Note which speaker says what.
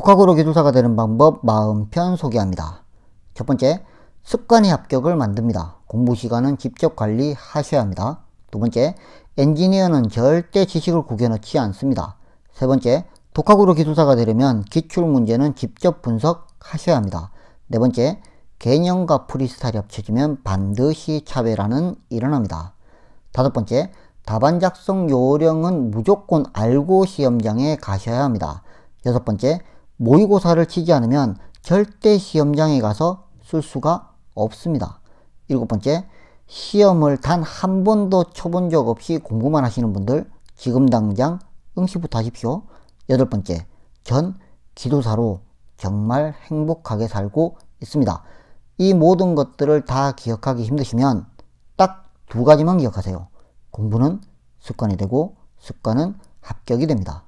Speaker 1: 독학으로 기술사가 되는 방법 마음편 소개합니다. 첫 번째, 습관의 합격을 만듭니다. 공부 시간은 직접 관리하셔야 합니다. 두 번째, 엔지니어는 절대 지식을 구겨넣지 않습니다. 세 번째, 독학으로 기술사가 되려면 기출 문제는 직접 분석하셔야 합니다. 네 번째, 개념과 프리스타일이 합쳐지면 반드시 차별화는 일어납니다. 다섯 번째, 답안 작성 요령은 무조건 알고 시험장에 가셔야 합니다. 여섯 번째, 모의고사를 치지 않으면 절대 시험장에 가서 쓸 수가 없습니다. 일곱 번째, 시험을 단 한 번도 쳐본 적 없이 공부만 하시는 분들 지금 당장 응시부터 하십시오. 여덟 번째, 전 기도사로 정말 행복하게 살고 있습니다. 이 모든 것들을 다 기억하기 힘드시면 딱 두 가지만 기억하세요. 공부는 습관이 되고 습관은 합격이 됩니다.